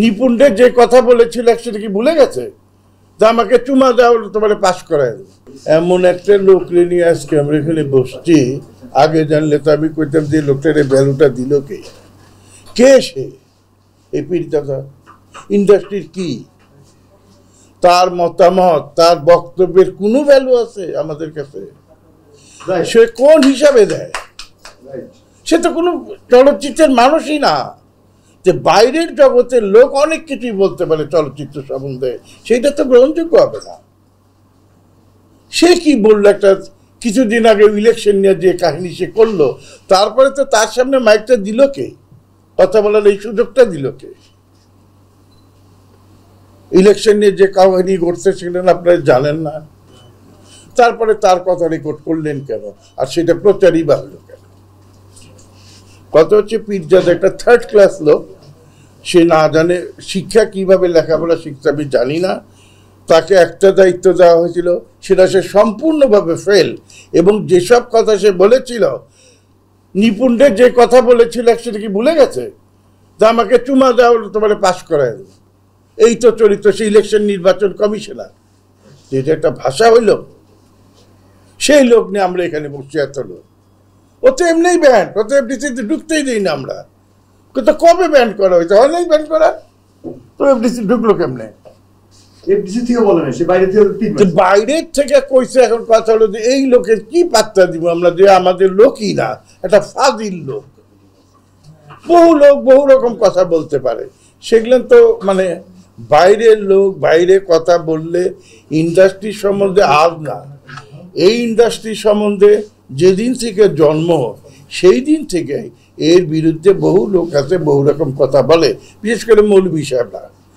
নিপুণ্ডে যে কথা বলেছিল সেটা কি ভুলে গেছে তা আমাকে চুমা দেওয়া তোমার পাস করায় এমন একটা লোক নিয়ে আজকে আমরা এখানে বসছি আগে জানলে তো আমি কইতাম যে লোকটার ভ্যালুটা দিল কে কে সে এই পীড়িতা ইন্ডাস্ট্রির কি তার মতামত তার বক্তব্যের কোনো ভ্যালু আছে আমাদের কাছে সে কোন হিসাবে দেয় সে তো কোনো চলচ্চিত্রের মানুষই না যে বাইরের জগতের লোক অনেক কিছুই বলতে পারে চলচ্চিত্র সম্বন্ধে সেইটা তো গ্রহণযোগ্য হবে না সে কি বললো একটা কিছুদিন আগে ইলেকশন নিয়ে যে কাহিনী সে করলো তারপরে তো তার সামনে মাইকটা দিল কে কথা বলার এই সুযোগটা দিল কে ইলেকশন নিয়ে যে কাহিনী ঘটতেছিলেন আপনারা জানেন না তারপরে তার কথা রেকর্ড করলেন কেন আর সেটা প্রচারই বাড়লো কেন কথা হচ্ছে পীরজাদ একটা থার্ড ক্লাস লোক সে না জানে শিক্ষা কীভাবে লেখাপড়া শিখতে আমি জানি না তাকে একটা দায়িত্ব দেওয়া হয়েছিল সেটা সে সম্পূর্ণভাবে ফেল এবং যেসব কথা সে বলেছিল নিপুণে যে কথা বলেছিল সেটা কি ভুলে গেছে তা আমাকে চুমা দেওয়া হলো তোমার পাশ করায় এই তো চরিত্র সে ইলেকশন নির্বাচন কমিশনার যেটা একটা ভাষা হইল সেই লোক নিয়ে আমরা এখানে বসে এত লোক ও তো এমনিই ব্যান্ড ও তো এফডিসিতে ঢুকতেই দিই না আমরা কিন্তু কবে ব্যান্ড করা হয়েছে হয় নাই ব্যান্ড করা তো এফডিসি ঢুকলো কেমনে বাইরের থেকে এখন কথা হলো যে এই লোকের দিব আমরা যে আমাদের লোকই না একটা ফাজিল লোক বহু লোক বহু রকম কথা বলতে পারে সেগুলো তো মানে বাইরের লোক বাইরে কথা বললে ইন্ডাস্ট্রি সম্বন্ধে আর না এই ইন্ডাস্ট্রি সম্বন্ধে যেদিন থেকে জন্ম সেই দিন থেকে এর বিরুদ্ধে বহু লোক আছে বহু রকম কথা বলে বিশেষ করে মৌলভী সাহেবরা